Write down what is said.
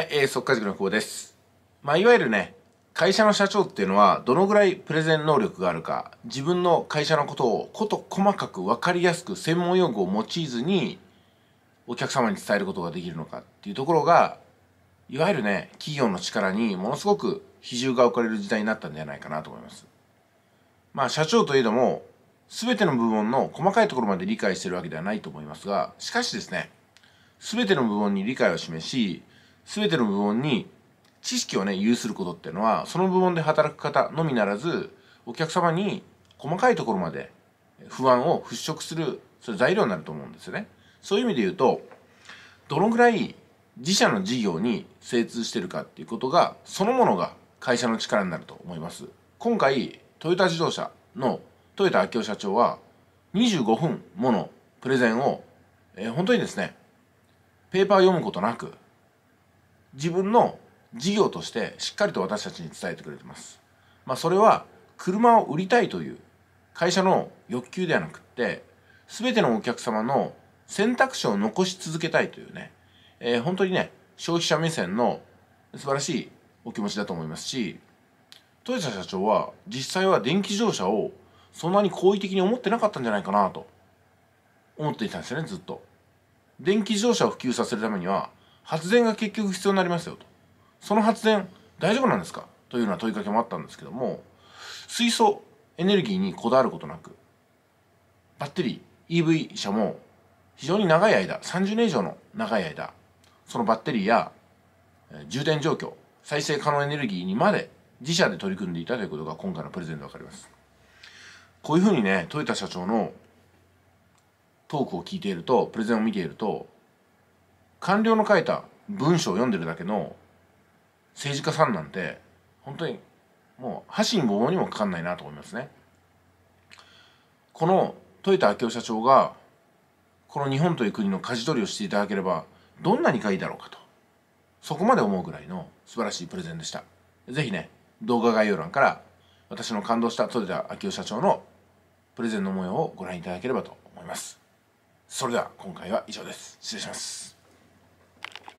はい、えー、速稼塾の久保です。まあ、いわゆるね、会社の社長っていうのは、どのぐらいプレゼン能力があるか、自分の会社のことをこと細かく分かりやすく専門用語を用いずに、お客様に伝えることができるのかっていうところが、いわゆるね、企業の力にものすごく比重が置かれる時代になったんじゃないかなと思います。まあ、社長といえども、全ての部門の細かいところまで理解してるわけではないと思いますが、しかしですね、全ての部門に理解を示し、全ての部門に知識をね有することっていうのはその部門で働く方のみならずお客様に細かいところまで不安を払拭するそれ材料になると思うんですよね。そういう意味で言うとどのぐらい自社の事業に精通してるかっていうことがそのものが会社の力になると思います。今回トヨタ自動車の豊田昭夫社長は25分ものプレゼンを、えー、本当にですねペーパー読むことなく自分の事業としてしっかりと私たちに伝えてくれてます。まあ、それは車を売りたいという会社の欲求ではなくってべてのお客様の選択肢を残し続けたいというね、えー、本当にね消費者目線の素晴らしいお気持ちだと思いますし豊田社長は実際は電気自動車をそんなに好意的に思ってなかったんじゃないかなと思っていたんですよねずっと。電気自動車を普及させるためには発電が結局必要になりますよとその発電大丈夫なんですかというような問いかけもあったんですけども水素エネルギーにこだわることなくバッテリー EV 車も非常に長い間30年以上の長い間そのバッテリーや充電状況再生可能エネルギーにまで自社で取り組んでいたということが今回のプレゼンで分かりますこういうふうにね豊田社長のトークを聞いているとプレゼンを見ていると官僚の書いた文章を読んでるだけの政治家さんなんて本当にもう箸に棒にもかかんないなと思いますね。この豊田明夫社長がこの日本という国の舵取りをしていただければどんなにかいいだろうかとそこまで思うぐらいの素晴らしいプレゼンでした。ぜひね動画概要欄から私の感動した豊田明夫社長のプレゼンの模様をご覧いただければと思います。それでは今回は以上です。失礼します。